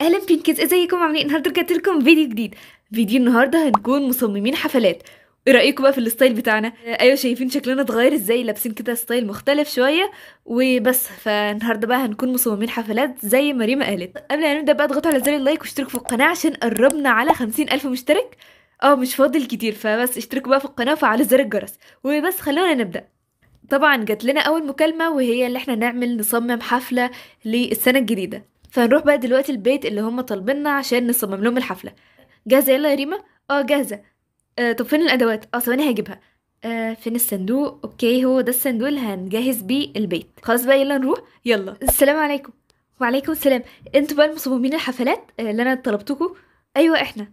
اهلا برينكيز ازيكم عاملين إيه؟ النهارده رجعت لكم فيديو جديد فيديو النهارده هنكون مصممين حفلات ايه رايكم بقى في الستايل بتاعنا ايوه شايفين شكلنا اتغير ازاي لابسين كده ستايل مختلف شويه وبس فالنهارده بقى هنكون مصممين حفلات زي ما ريما قالت قبل ما نبدا بقى اضغطوا على زر اللايك واشتركوا في القناه عشان قربنا على خمسين الف مشترك اه مش فاضل كتير فبس اشتركوا بقى في القناه وفعلوا زر الجرس وبس خلونا نبدا طبعا جات لنا اول مكالمه وهي اللي احنا نعمل نصمم حفله للسنه الجديده فنروح بقى دلوقتي البيت اللي هم طالبيننا عشان نصمم لهم الحفله جاهزه يلا يا ريما اه جاهزه آه طب فين الادوات اه ثواني هجيبها آه فين الصندوق اوكي هو ده الصندوق اللي هنجهز بيه البيت خلاص بقى يلا نروح يلا السلام عليكم وعليكم السلام انتوا بقى المصممين الحفلات آه، اللي انا طلبتكم ايوه احنا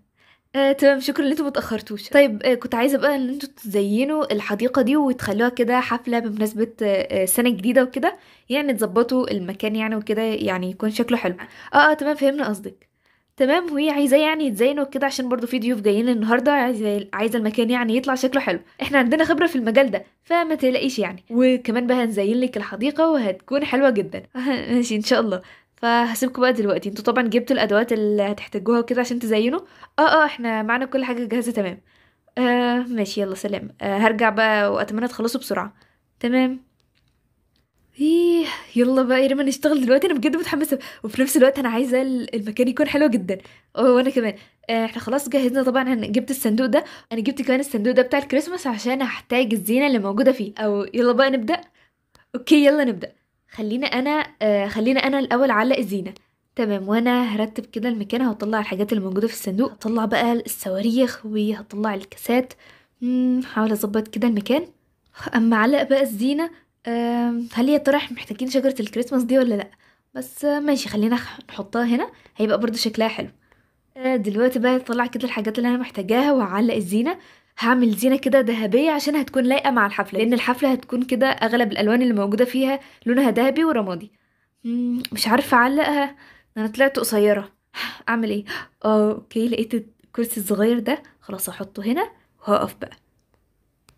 آه، تمام شكرا ان انتوا متاخرتوش طيب آه، كنت عايزه بقى ان انتوا تزينوا الحديقه دي وتخلوها كده حفله بمناسبه آه، آه، سنه جديده وكده يعني تظبطوا المكان يعني وكده يعني يكون شكله حلو اه اه تمام فهمنا قصدك تمام وهي عايزاه يعني يتزينوا كده عشان برضو في ضيوف جايين النهارده عايزه عايزه المكان يعني يطلع شكله حلو احنا عندنا خبره في المجال ده فما تقلقيش يعني وكمان بقى هنزين لك الحديقه وهتكون حلوه جدا ماشي ان شاء الله فهسيبكم بقى دلوقتي انتوا طبعا جبتوا الادوات اللي هتحتاجوها وكده عشان تزينوا اه اه احنا معانا كل حاجه جاهزه تمام آه ماشي يلا سلام آه هرجع بقى واتمنى تخلصوا بسرعه تمام ايه يلا بقى يا ريما نشتغل دلوقتي انا بجد متحمسه وفي نفس الوقت انا عايزه المكان يكون حلو جدا وانا كمان آه، احنا خلاص جهزنا طبعا انا جبت الصندوق ده انا جبت كمان الصندوق ده بتاع الكريسماس عشان احتاج الزينه اللي موجوده فيه او يلا بقى نبدا اوكي يلا نبدا خلينا انا آه، خلينا انا الاول اعلق الزينه تمام وانا هرتب كده المكان هطلع الحاجات اللي موجوده في الصندوق هطلع بقى الصواريخ وهطلع الكاسات هحاول اظبط كده المكان اما علق بقى الزينه هل يا ترى محتاجين شجره الكريسماس دي ولا لا بس آه، ماشي خلينا نحطها هنا هيبقى برضو شكلها حلو آه، دلوقتي بقى هطلع كده الحاجات اللي انا محتاجاها وهعلق الزينه هعمل زينه كده ذهبيه عشان هتكون لايقه مع الحفله لان الحفله هتكون كده اغلب الالوان اللي موجوده فيها لونها ذهبي ورمادي مش عارفه اعلقها انا طلعت قصيره اعمل ايه اوكي لقيت الكرسي الصغير ده خلاص هحطه هنا وهقف بقى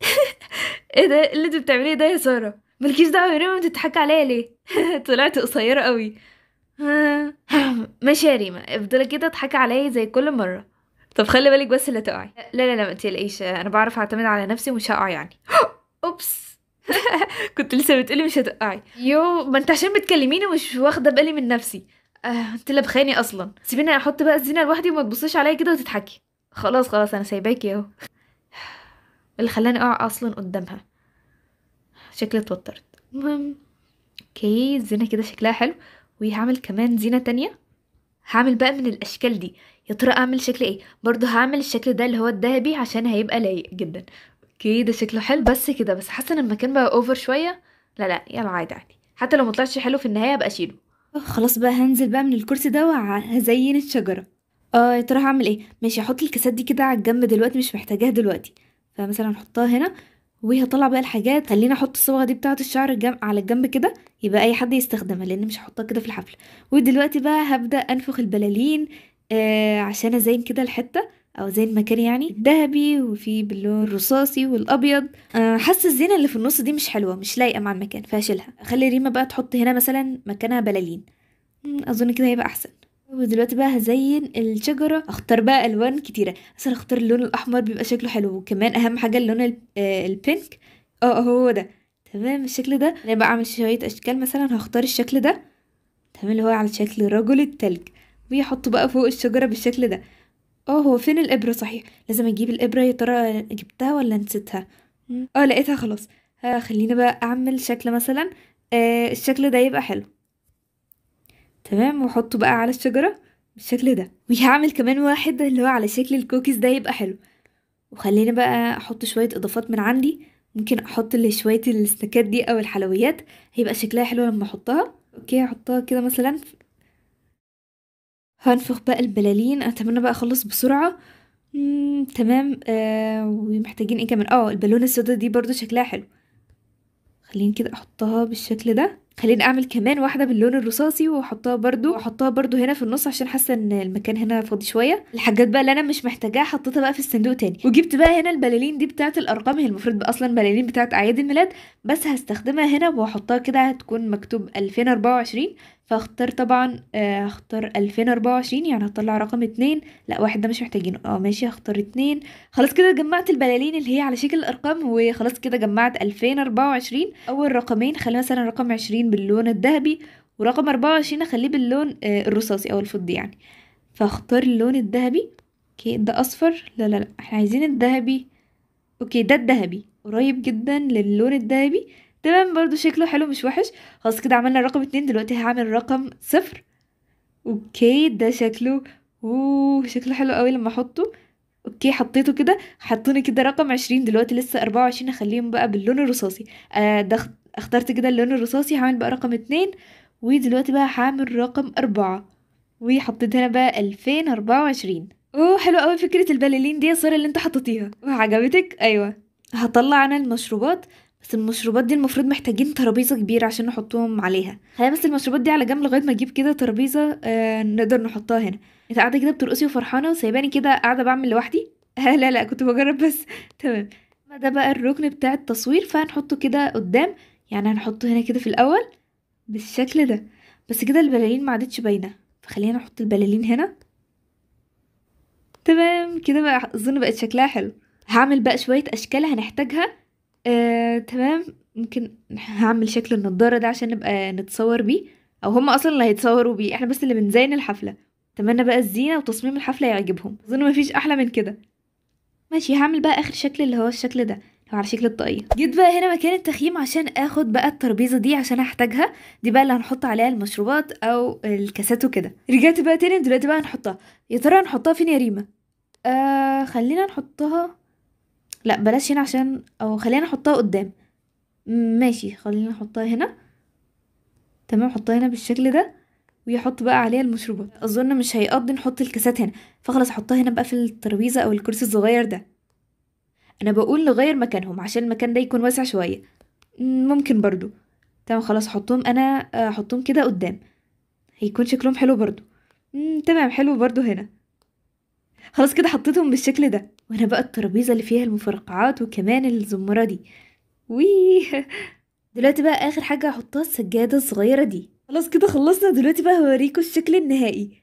ايه ده إيه اللي انت بتعمليه ده يا ساره مالكيش دعوه يا ريما بتضحكي عليا ليه طلعت قصيره قوي ماشي يا ريما افضلي كده اضحكي عليا زي كل مره طب خلي بالك بس اللي تقعي لا لا لا ما تقلقيش انا بعرف اعتمد على نفسي ومش هقع يعني اوبس كنت لسه بتقولي مش هتقعي يو ما انت عشان بتكلميني مش واخده بالي من نفسي آه، انت اللي بخاني اصلا سيبيني احط بقى الزينه لوحدي وما تبصيش عليا كده وتضحكي خلاص خلاص انا سايباكي اهو اللي خلاني اقع اصلا قدامها شكلي اتوترت المهم اوكي الزينه كده شكلها حلو وهعمل كمان زينه تانية هعمل بقى من الاشكال دي يا ترى اعمل شكل ايه برضو هعمل الشكل ده اللي هو الذهبي عشان هيبقى لايق جدا اوكي ده شكله حلو بس كده بس حاسه ان المكان بقى اوفر شويه لا لا يلا عادي عادي حتى لو مطلعش حلو في النهايه ابقى اشيله أه، خلاص بقى هنزل بقى من الكرسي ده وهزين الشجره اه يا ترى هعمل ايه ماشي هحط الكاسات دي كده على الجنب دلوقتي مش محتاجاها دلوقتي فمثلا هحطها هنا وهطلع بقى الحاجات خليني احط الصبغه دي بتاعه الشعر الجم... على الجنب كده يبقى اي حد يستخدمها لان مش هحطها كده في الحفله ودلوقتي بقى هبدا انفخ البلالين آه عشان ازين كده الحته او زي المكان يعني الذهبي وفي باللون الرصاصي والابيض أه حاسه الزينه اللي في النص دي مش حلوه مش لايقه مع المكان فهشيلها اخلي ريما بقى تحط هنا مثلا مكانها بلالين اظن كده هيبقى احسن ودلوقتي بقى هزين الشجرة اختار بقى الوان كتيرة مثلا اختار اللون الاحمر بيبقى شكله حلو وكمان اهم حاجة اللون البينك آه،, آه،, اه هو ده تمام الشكل ده انا بقى اعمل شوية اشكال مثلا هختار الشكل ده تمام اللي هو على شكل رجل التلج ويحطه بقى فوق الشجرة بالشكل ده اه هو فين الإبرة صحيح لازم أجيب الإبرة يا ترى جبتها ولا نسيتها اه لقيتها خلاص خلينا بقى أعمل شكل مثلا آه الشكل ده يبقى حلو تمام وأحطه بقى على الشجرة بالشكل ده وهعمل كمان واحد اللي هو على شكل الكوكيز ده يبقى حلو وخلينا بقى أحط شوية إضافات من عندي ممكن أحط اللي شوية السنكات دي أو الحلويات هيبقى شكلها حلو لما أحطها أوكي أحطها كده مثلا هنفخ بقى البلالين اتمنى بقى اخلص بسرعه مم، تمام آه ومحتاجين ايه كمان اه البالونه السوداء دي برضو شكلها حلو خليني كده احطها بالشكل ده خليني اعمل كمان واحده باللون الرصاصي واحطها برضو واحطها برضو هنا في النص عشان حاسه ان المكان هنا فاضي شويه الحاجات بقى اللي انا مش محتاجاها حطيتها بقى في الصندوق تاني وجبت بقى هنا البلالين دي بتاعه الارقام هي المفروض اصلا بلالين بتاعه اعياد الميلاد بس هستخدمها هنا واحطها كده هتكون مكتوب 2024 فاختار طبعا هختار آه، ألفين وعشرين يعني هطلع رقم اتنين لا واحد ده مش محتاجينه اه ماشي هختار اتنين خلاص كده جمعت البلالين اللي هي على شكل الارقام وخلاص كده جمعت ألفين وعشرين أول رقمين خلي مثلا رقم عشرين باللون الذهبي ورقم أربعة وعشرين أخليه باللون آه، الرصاصي أو الفضي يعني فاختار اللون الذهبي اوكي ده أصفر لا لا لا احنا عايزين الذهبي اوكي ده الذهبي قريب جدا للون الذهبي تمام برضو شكله حلو مش وحش خلاص كده عملنا رقم اتنين دلوقتي هعمل رقم صفر اوكي ده شكله اوه شكله حلو قوي لما احطه اوكي حطيته كده حطوني كده رقم عشرين دلوقتي لسه اربعة وعشرين هخليهم بقى باللون الرصاصي آه ده اخترت كده اللون الرصاصي هعمل بقى رقم اتنين ودلوقتي بقى هعمل رقم أربعة وحطيت هنا بقى ألفين أربعة وعشرين اوه حلو قوي فكرة البالالين دي يا سارة اللي انت حطيتيها عجبتك ايوه هطلع انا المشروبات بس المشروبات دي المفروض محتاجين ترابيزه كبيره عشان نحطهم عليها خلينا بس المشروبات دي على جنب لغايه ما اجيب كده ترابيزه آه نقدر نحطها هنا انت قاعده كده بترقصي وفرحانه سايباني كده قاعده بعمل لوحدي آه لا لا كنت بجرب بس تمام ده بقى الركن بتاع التصوير فهنحطه كده قدام يعني هنحطه هنا كده في الاول بالشكل ده بس كده البلالين ما عادتش باينه فخلينا نحط البلالين هنا تمام كده بقى اظن بقت شكلها حلو هعمل بقى شويه اشكال هنحتاجها آه، تمام ممكن هعمل شكل النضاره ده عشان نبقى نتصور بيه او هم اصلا اللي هيتصوروا بيه احنا بس اللي بنزين الحفله اتمنى بقى الزينه وتصميم الحفله يعجبهم اظن مفيش احلى من كده ماشي هعمل بقى اخر شكل اللي هو الشكل ده لو على شكل الطاقيه جيت بقى هنا مكان التخييم عشان اخد بقى الترابيزه دي عشان احتاجها دي بقى اللي هنحط عليها المشروبات او الكاسات وكده رجعت بقى تاني دلوقتي بقى هنحطها يا ترى هنحطها فين يا ريما آه خلينا نحطها لا بلاش هنا عشان او خلينا نحطها قدام ماشي خلينا نحطها هنا تمام حطها هنا بالشكل ده ويحط بقى عليها المشروبات اظن مش هيقضي نحط الكاسات هنا فخلاص حطها هنا بقى في الترابيزه او الكرسي الصغير ده انا بقول نغير مكانهم عشان المكان ده يكون واسع شويه ممكن برضو تمام خلاص احطهم انا احطهم آه، كده قدام هيكون شكلهم حلو برضو تمام حلو برضو هنا خلاص كده حطيتهم بالشكل ده وانا بقى الترابيزه اللي فيها المفرقعات وكمان الزمره دي وي دلوقتي بقى اخر حاجه هحطها السجاده الصغيره دي خلاص كده خلصنا دلوقتي بقى هوريكم الشكل النهائي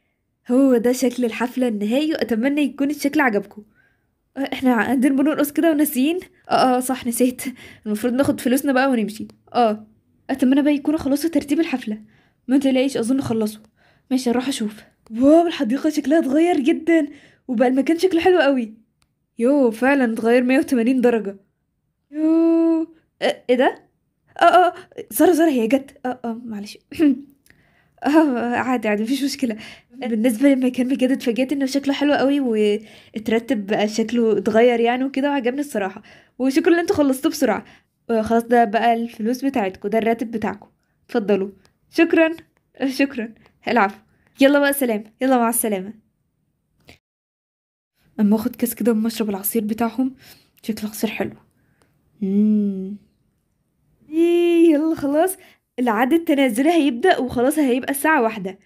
هو ده شكل الحفله النهائي واتمنى يكون الشكل عجبكم احنا عندنا بنرقص كده وناسيين اه اه صح نسيت المفروض ناخد فلوسنا بقى ونمشي اه اتمنى بقى يكونوا خلصوا ترتيب الحفله ما تلاقيش اظن خلصوا ماشي اروح اشوف واو الحديقه شكلها اتغير جدا وبقى المكان شكله حلو قوي يو فعلا اتغير 180 درجة يو ايه ده اه اه زارة زارة هي جت اه اه معلش اه عادي عادي مفيش مشكلة بالنسبة للمكان بجد اتفاجئت انه شكله حلو قوي واترتب بقى شكله اتغير يعني وكده وعجبني الصراحة وشكرا ان انتوا خلصتوه بسرعة أه، خلاص ده بقى الفلوس بتاعتكم ده الراتب بتاعكم اتفضلوا شكرا شكرا العفو يلا بقى سلام يلا مع السلامة اما اخد كاس كده واما العصير بتاعهم شكل عصير حلو مم. ايه يلا خلاص العدد التنازلي هيبدأ وخلاص هيبقى الساعة واحدة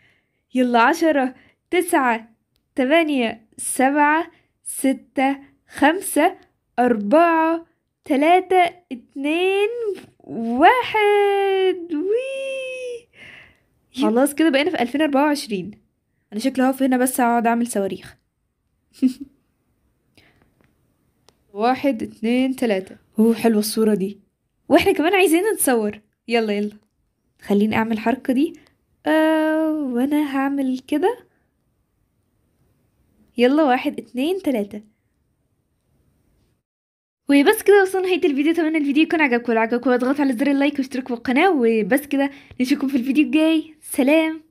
يلا عشرة تسعة تمانية سبعة ستة خمسة أربعة تلاتة اتنين واحد وي خلاص كده بقينا في ألفين أربعة وعشرين أنا شكلي هقف هنا بس أقعد أعمل صواريخ واحد اتنين تلاتة اوه حلوة الصورة دي واحنا كمان عايزين نتصور يلا يلا خليني اعمل الحركة دي آه وانا هعمل كده يلا واحد اتنين تلاتة وبس كده وصلنا نهاية الفيديو اتمنى الفيديو يكون عجبكم لو عجبكم اضغطوا على زر اللايك واشتركوا في القناة وبس كده نشوفكم في الفيديو الجاي سلام